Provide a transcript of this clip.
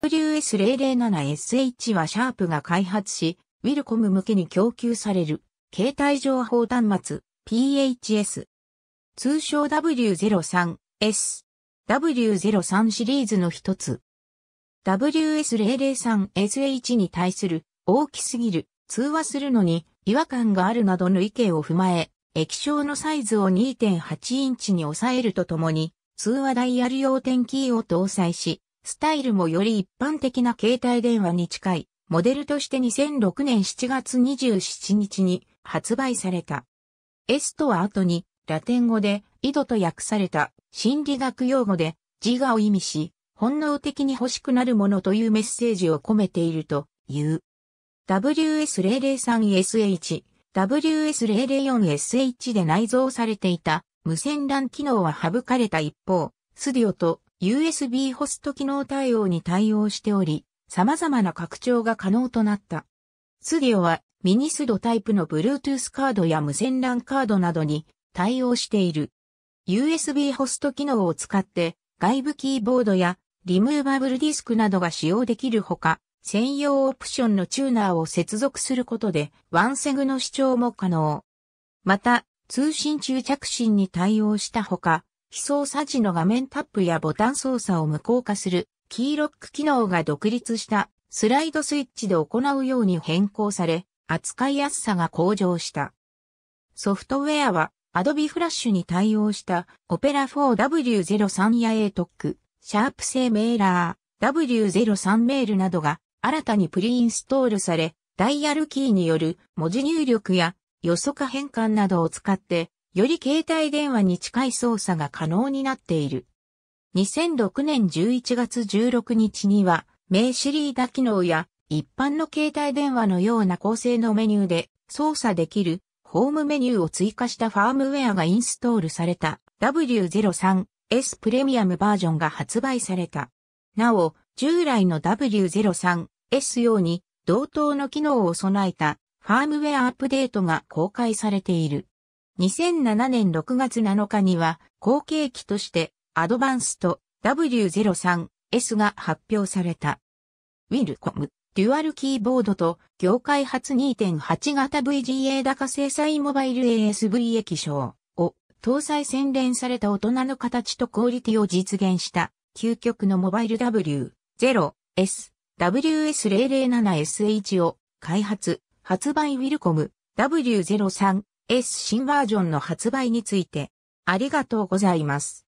WS007SH はシャープが開発し、ウィルコム向けに供給される、携帯情報端末、PHS。通称 W03S。W03 シリーズの一つ。WS003SH に対する大きすぎる、通話するのに違和感があるなどの意見を踏まえ、液晶のサイズを2.8インチに抑えるとともに、通話ダイヤル用点キーを搭載し、スタイルもより一般的な携帯電話に近い、モデルとして2006年7月27日に発売された。S とは後に、ラテン語で、井戸と訳された心理学用語で、自我を意味し、本能的に欲しくなるものというメッセージを込めているという。WS003SH、WS004SH で内蔵されていた無線 LAN 機能は省かれた一方、スディオと USB ホスト機能対応に対応しており、様々な拡張が可能となった。スディオはミニスドタイプの Bluetooth カードや無線 LAN カードなどに対応している。USB ホスト機能を使って外部キーボードやリムーバブルディスクなどが使用できるほか、専用オプションのチューナーを接続することでワンセグの視聴も可能。また、通信中着信に対応したほか、非操作時の画面タップやボタン操作を無効化するキーロック機能が独立したスライドスイッチで行うように変更され、扱いやすさが向上した。ソフトウェアは Adobe Flash に対応した Opera 4W03 や ATOC、シャープ製メーラー、W03 メールなどが新たにプリインストールされ、ダイヤルキーによる文字入力や予測変換などを使ってより携帯電話に近い操作が可能になっている。2006年11月16日には、名シリーダ機能や一般の携帯電話のような構成のメニューで操作できるホームメニューを追加したファームウェアがインストールされた W03S プレミアムバージョンが発売された。なお、従来の W03S 用に同等の機能を備えたファームウェアアップデートが公開されている。2007年6月7日には後継機としてアドバンスと W03S が発表された。ウィルコム、デュアルキーボードと業界初2.8型 VGA 高精細モバイル ASV 液晶を搭載洗練された大人の形とクオリティを実現した究極のモバイル W0S、WS007SH を開発、発売ウィルコム W03 S 新バージョンの発売について、ありがとうございます。